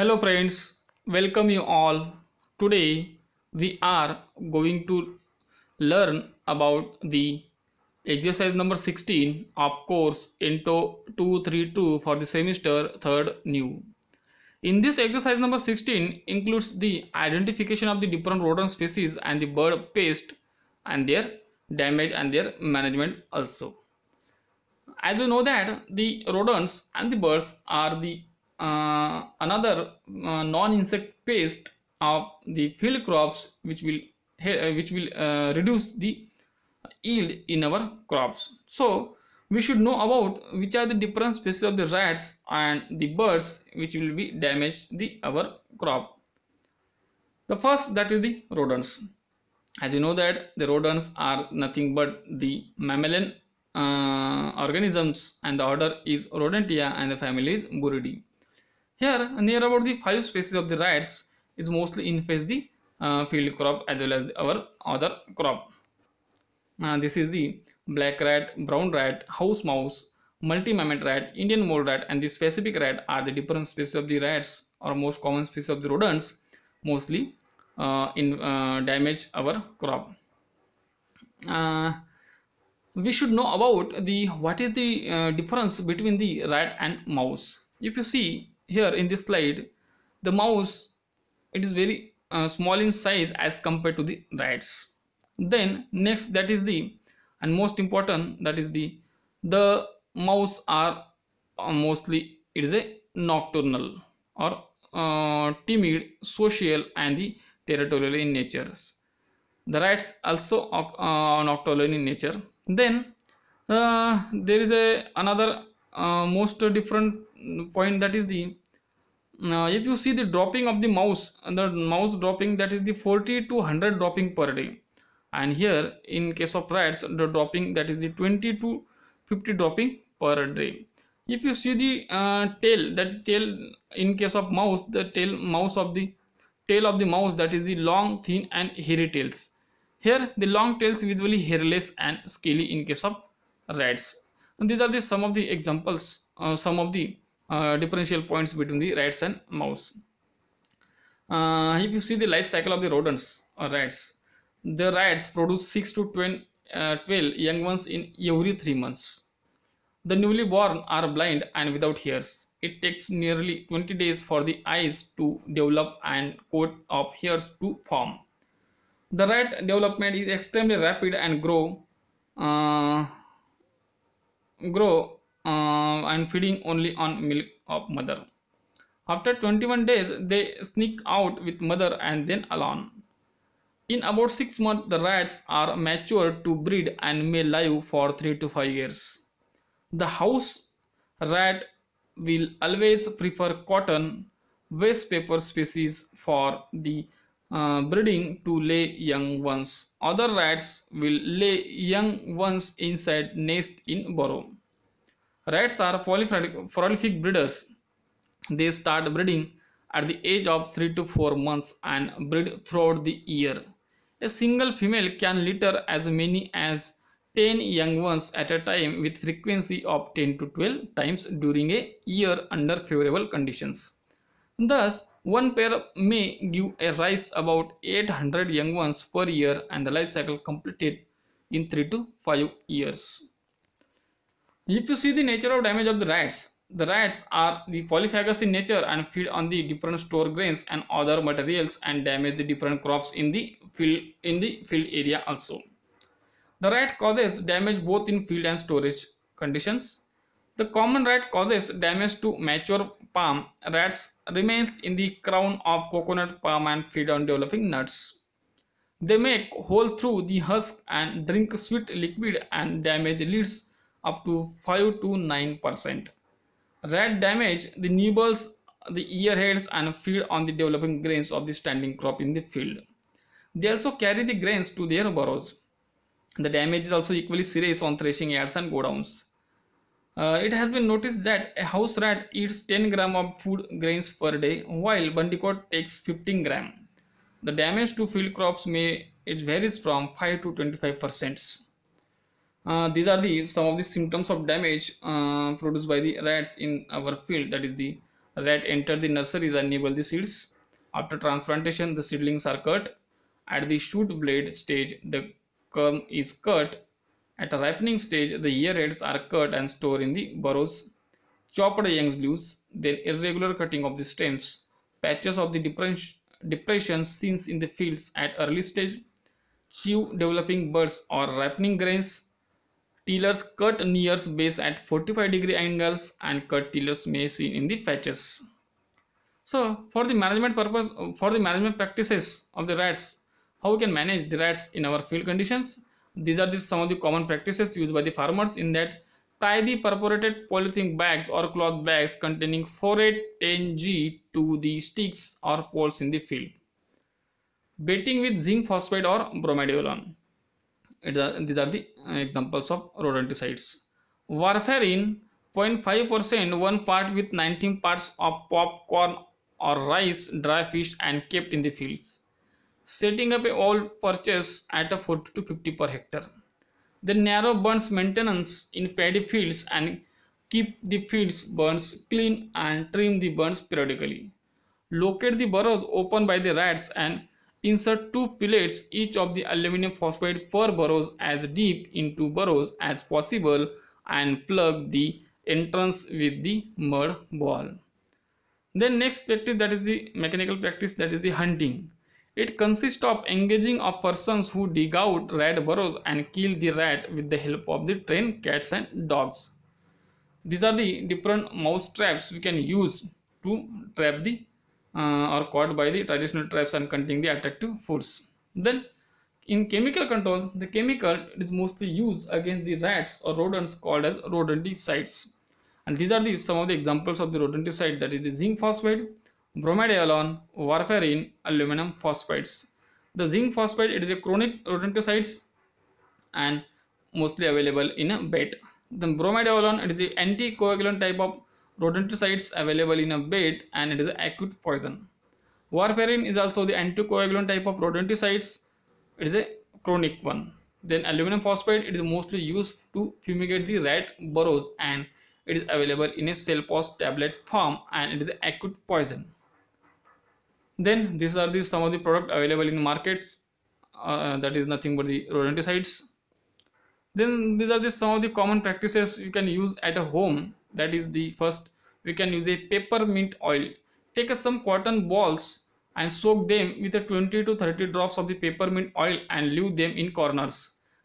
hello friends welcome you all today we are going to learn about the exercise number 16 of course into 232 for the semester third new in this exercise number 16 includes the identification of the different rodent species and the bird pest and their damage and their management also as you know that the rodents and the birds are the uh, another uh, non-insect pest of the field crops which will uh, which will reduce the yield in our crops so we should know about which are the different species of the rats and the birds which will be damage the our crop the first that is the rodents as you know that the rodents are nothing but the mammalian uh, organisms and the order is rodentia and the family is buridae here, near about the five species of the rats is mostly infest the uh, field crop as well as our other crop. Uh, this is the black rat, brown rat, house mouse, multi-mammoth rat, Indian mole rat and the specific rat are the different species of the rats or most common species of the rodents mostly uh, in uh, damage our crop. Uh, we should know about the what is the uh, difference between the rat and mouse. If you see here in this slide the mouse it is very uh, small in size as compared to the rats then next that is the and most important that is the the mouse are uh, mostly it is a nocturnal or uh, timid social and the territorial in nature the rats also uh, nocturnal in nature then uh, there is a another uh, most different point that is the now uh, if you see the dropping of the mouse the mouse dropping that is the 40 to 100 dropping per day and here in case of rats the dropping that is the 20 to 50 dropping per day if you see the uh, tail that tail in case of mouse the tail mouse of the tail of the mouse that is the long thin and hairy tails here the long tails visually hairless and scaly in case of rats and these are the some of the examples uh, some of the uh, differential points between the rats and mouse. Uh, if you see the life cycle of the rodents or rats, the rats produce 6 to 12, uh, 12 young ones in every 3 months. The newly born are blind and without hairs. It takes nearly 20 days for the eyes to develop and coat of hairs to form. The rat development is extremely rapid and grow uh, grow uh, and feeding only on milk of mother. After 21 days, they sneak out with mother and then alone. In about 6 months, the rats are mature to breed and may live for 3 to 5 years. The house rat will always prefer cotton waste paper species for the uh, breeding to lay young ones. Other rats will lay young ones inside nest in burrow. Rats are prolific breeders. They start breeding at the age of 3 to 4 months and breed throughout the year. A single female can litter as many as 10 young ones at a time with frequency of 10 to 12 times during a year under favorable conditions. Thus, one pair may give a rise about 800 young ones per year and the life cycle completed in 3 to 5 years. If you see the nature of damage of the rats, the rats are the polyphagous in nature and feed on the different store grains and other materials and damage the different crops in the field in the field area also. The rat causes damage both in field and storage conditions. The common rat causes damage to mature palm. Rats remains in the crown of coconut palm and feed on developing nuts. They make hole through the husk and drink sweet liquid and damage leads up to 5 to 9 percent. Rat damage the nibbles the ear heads and feed on the developing grains of the standing crop in the field. They also carry the grains to their burrows. The damage is also equally serious on threshing yards and godowns. Uh, it has been noticed that a house rat eats 10 gram of food grains per day while bandicoot takes 15 gram. The damage to field crops may it varies from 5 to 25 percent uh, these are the some of the symptoms of damage uh, produced by the rats in our field that is the rat enter the nurseries and nibble the seeds after transplantation the seedlings are cut at the shoot blade stage the corm is cut at a ripening stage the ear heads are cut and stored in the burrows chopped young leaves then irregular cutting of the stems patches of the depressions seen in the fields at early stage chew developing buds or ripening grains Tillers cut nears base at 45 degree angles and cut tillers may seen in the patches. So for the management purpose, for the management practices of the rats, how we can manage the rats in our field conditions? These are the, some of the common practices used by the farmers in that tie the perforated polythene bags or cloth bags containing 4810G to the sticks or poles in the field. Baiting with zinc phosphate or bromidolone these are the uh, examples of rodenticides. Warfarin 0.5% one part with 19 parts of popcorn or rice, dry fish and kept in the fields. Setting up a all purchase at a 40 to 50 per hectare. The narrow burns maintenance in paddy fields and keep the fields burns clean and trim the burns periodically. Locate the burrows opened by the rats and Insert two pellets each of the aluminum phosphide per burrows as deep into burrows as possible and plug the entrance with the mud ball. Then next practice that is the mechanical practice that is the hunting. It consists of engaging of persons who dig out rat burrows and kill the rat with the help of the trained cats and dogs. These are the different mouse traps we can use to trap the uh, are caught by the traditional traps and containing the attractive foods. Then in chemical control, the chemical is mostly used against the rats or rodents called as rodenticides. And these are the some of the examples of the rodenticide that is the zinc phosphide, bromidalone, warfarin, aluminum phosphides. The zinc phosphide it is a chronic rodenticide and mostly available in a bed. Then bromidalone it is the anticoagulant type of rodenticides available in a bed and it is an acute poison. Warfarin is also the anticoagulant type of rodenticides. It is a chronic one. Then aluminum phosphate, it is mostly used to fumigate the rat burrows and it is available in a Selfos tablet form and it is an acute poison. Then these are the some of the product available in markets uh, that is nothing but the rodenticides. Then these are the some of the common practices you can use at a home that is the first we can use a peppermint oil take some cotton balls and soak them with 20 to 30 drops of the peppermint oil and leave them in corners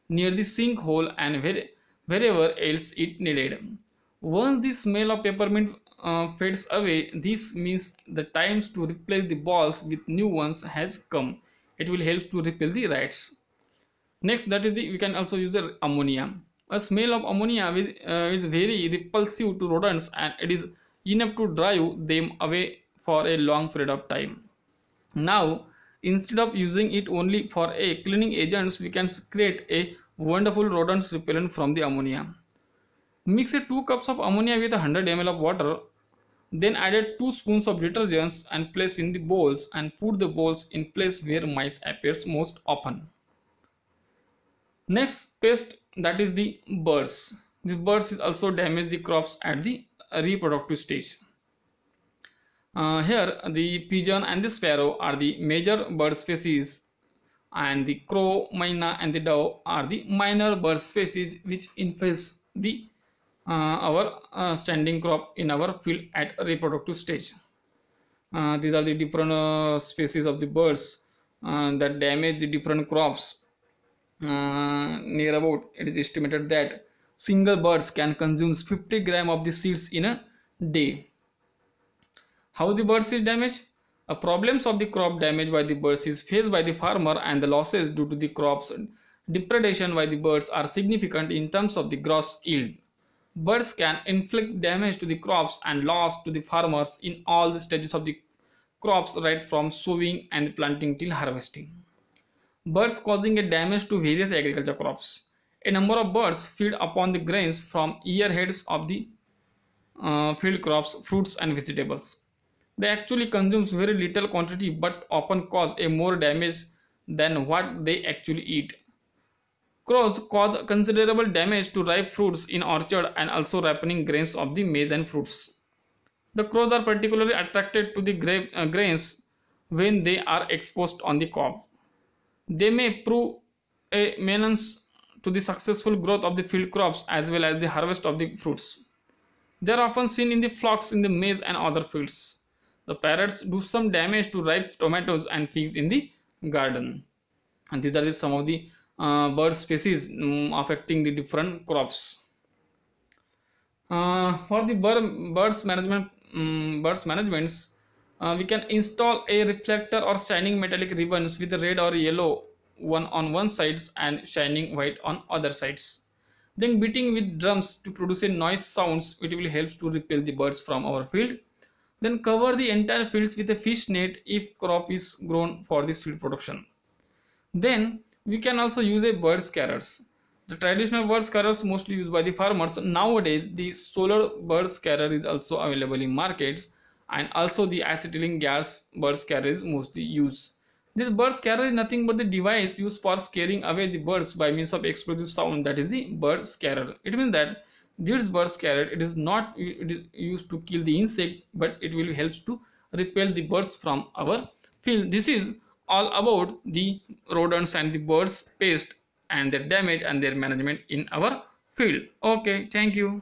near the sink hole and wherever else it needed once the smell of peppermint uh, fades away this means the times to replace the balls with new ones has come it will help to repel the rats next that is the we can also use the ammonia a smell of ammonia is, uh, is very repulsive to rodents and it is enough to drive them away for a long period of time. Now, instead of using it only for a cleaning agents, we can create a wonderful rodents repellent from the ammonia. Mix 2 cups of ammonia with 100 ml of water, then add 2 spoons of detergents and place in the bowls and put the bowls in place where mice appears most often. Next pest that is the birds. This birds is also damage the crops at the reproductive stage. Uh, here the pigeon and the sparrow are the major bird species and the crow, myna and the dove are the minor bird species which infest the uh, our uh, standing crop in our field at reproductive stage. Uh, these are the different uh, species of the birds uh, that damage the different crops near about it is estimated that single birds can consume 50 gram of the seeds in a day. How the birds is damaged? A problems of the crop damage by the birds is faced by the farmer and the losses due to the crops depredation by the birds are significant in terms of the gross yield. Birds can inflict damage to the crops and loss to the farmers in all the stages of the crops right from sowing and planting till harvesting. Birds causing a damage to various agriculture crops. A number of birds feed upon the grains from ear heads of the uh, field crops, fruits and vegetables. They actually consume very little quantity but often cause a more damage than what they actually eat. Crows cause considerable damage to ripe fruits in orchard and also ripening grains of the maize and fruits. The crows are particularly attracted to the gra uh, grains when they are exposed on the cob. They may prove a menace to the successful growth of the field crops as well as the harvest of the fruits. They are often seen in the flocks in the maize and other fields. The parrots do some damage to ripe tomatoes and figs in the garden. And these are some of the uh, bird species um, affecting the different crops. Uh, for the bird, birds management, um, birds managements, uh, we can install a reflector or shining metallic ribbons with red or yellow one on one sides and shining white on other sides. Then beating with drums to produce a noise sounds it will help to repel the birds from our field. Then cover the entire fields with a fish net if crop is grown for this field production. Then we can also use a bird scarers. The traditional bird scarers mostly used by the farmers. Nowadays the solar bird scatter is also available in markets and also the acetylene gas bird scarer is mostly used. This birds carrier is nothing but the device used for scaring away the birds by means of explosive sound that is the bird scarer. It means that this bird scarer it is not it is used to kill the insect but it will help to repel the birds from our field. This is all about the rodents and the birds pest and their damage and their management in our field. Okay, thank you.